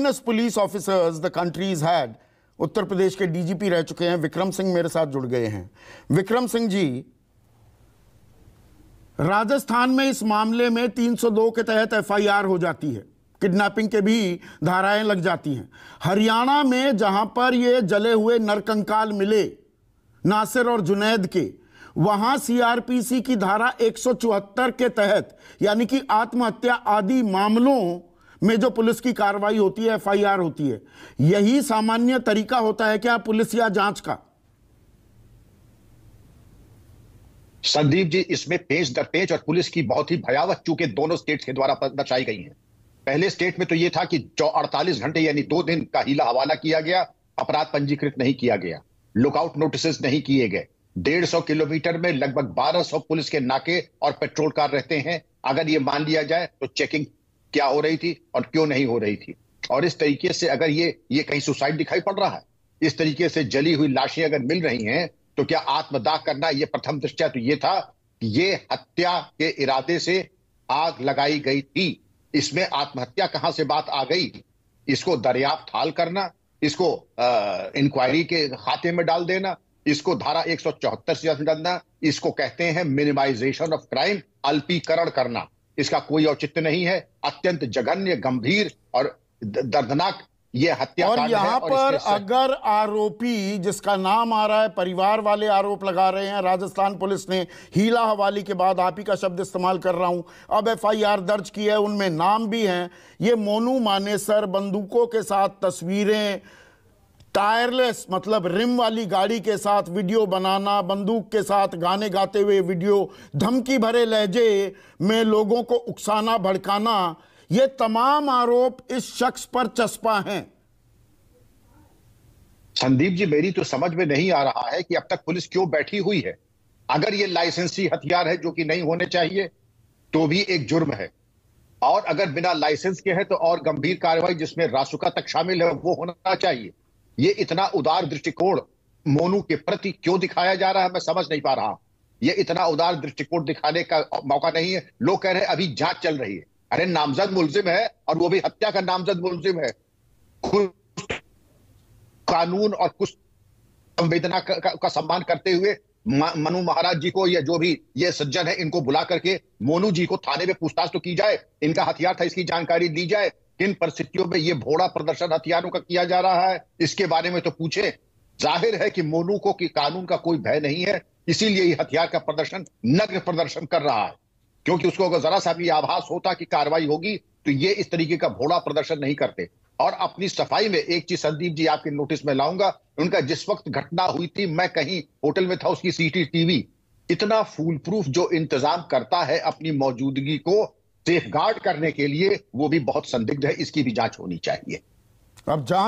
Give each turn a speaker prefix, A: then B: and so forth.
A: police officers the countries had Uttar Pradesh के DGP रह चुके हैं विक्रम सिंह मेरे साथ जुड़ गए हैं विक्रम सिंह जी राजस्थान में इस मामले में 302 के तहत एफआईआर हो जाती है किडनैपिंग के भी धाराएं लग जाती हैं हरियाणा में जहां पर ये जले हुए नरकंकाल मिले नासिर और जुनेद के वहां सीआरपीसी की धारा एक के तहत यानी कि आत्महत्या आदि मामलों में जो पुलिस की कार्रवाई होती है एफआईआर होती है यही सामान्य तरीका होता है क्या पुलिस या जांच का
B: संदीप जी इसमें पेज दर पेज और पुलिस की बहुत ही भयावह चूके दोनों स्टेट्स के द्वारा बचाई गई हैं पहले स्टेट में तो यह था कि जो अड़तालीस घंटे यानी दो दिन का हीला हवाला किया गया अपराध पंजीकृत नहीं किया गया लुकआउट नोटिस नहीं किए गए डेढ़ सौ किलोमीटर में लगभग बारह सौ पुलिस के नाके और पेट्रोल कार रहते हैं अगर ये मान लिया जाए तो चेकिंग क्या हो रही थी और क्यों नहीं हो रही थी और इस तरीके से अगर ये ये कहीं सुसाइड दिखाई पड़ रहा है इस तरीके से जली हुई लाशें अगर मिल रही हैं तो क्या आत्मदाह करना ये प्रथम दृष्टिया तो ये था कि ये हत्या के इरादे से आग लगाई गई थी इसमें आत्महत्या कहां से बात आ गई इसको दरियाफ्त हाल करना इसको इंक्वायरी के खाते में डाल देना इसको धारा एक सौ चौहत्तर से डालना इसको कहते हैं मिनिमाइजेशन ऑफ क्राइम अल्पीकरण करना इसका कोई औचित्य नहीं है अत्यंत जघन्य गंभीर और दर्दनाक ये हत्या और यहाँ पर और
A: अगर आरोपी जिसका नाम आ रहा है परिवार वाले आरोप लगा रहे हैं राजस्थान पुलिस ने हीला हवाली के बाद आप ही का शब्द इस्तेमाल कर रहा हूं अब एफआईआर दर्ज की है उनमें नाम भी हैं ये मोनू मानेसर बंदूकों के साथ तस्वीरें टायरलेस मतलब रिम वाली गाड़ी के साथ वीडियो बनाना बंदूक के साथ गाने गाते हुए वीडियो धमकी भरे लहजे में लोगों को उकसाना भड़काना ये तमाम आरोप इस शख्स पर चस्पा हैं संदीप जी मेरी तो समझ में नहीं आ रहा है
B: कि अब तक पुलिस क्यों बैठी हुई है अगर ये लाइसेंसी हथियार है जो कि नहीं होने चाहिए तो भी एक जुर्म है और अगर बिना लाइसेंस के है तो और गंभीर कार्रवाई जिसमें रासुका तक शामिल है वो होना चाहिए ये इतना उदार दृष्टिकोण मोनू के प्रति क्यों दिखाया जा रहा है मैं समझ नहीं पा रहा हूं ये इतना उदार दृष्टिकोण दिखाने का मौका नहीं है लोग कह रहे हैं अभी जांच चल रही है अरे नामजद मुलजिम है और वो भी हत्या का नामजद मुलजिम है कानून और कुछ संवेदना का, का, का सम्मान करते हुए मनु महाराज जी को या जो भी ये सज्जन है इनको बुला करके मोनू जी को थाने में पूछताछ तो की जाए इनका हथियार था इसकी जानकारी ली जाए किन परिस्थितियों में ये भोड़ा प्रदर्शन हथियारों का किया जा रहा है इसके बारे में तो पूछे जाहिर है कि मोनू को कि कानून का कोई भय नहीं है इसीलिए ये हथियार का प्रदर्शन नग्न प्रदर्शन कर रहा है क्योंकि उसको अगर जरा सा भी आभास होता कि कार्रवाई होगी तो ये इस तरीके का भोड़ा प्रदर्शन नहीं करते और अपनी सफाई में एक चीज संदीप जी आपके नोटिस में लाऊंगा उनका जिस वक्त घटना हुई थी मैं कहीं होटल में था उसकी टीवी इतना फूल प्रूफ जो इंतजाम करता है अपनी मौजूदगी को सेफ गार्ड करने के लिए वो भी बहुत संदिग्ध है इसकी भी जांच होनी चाहिए
A: अब जांच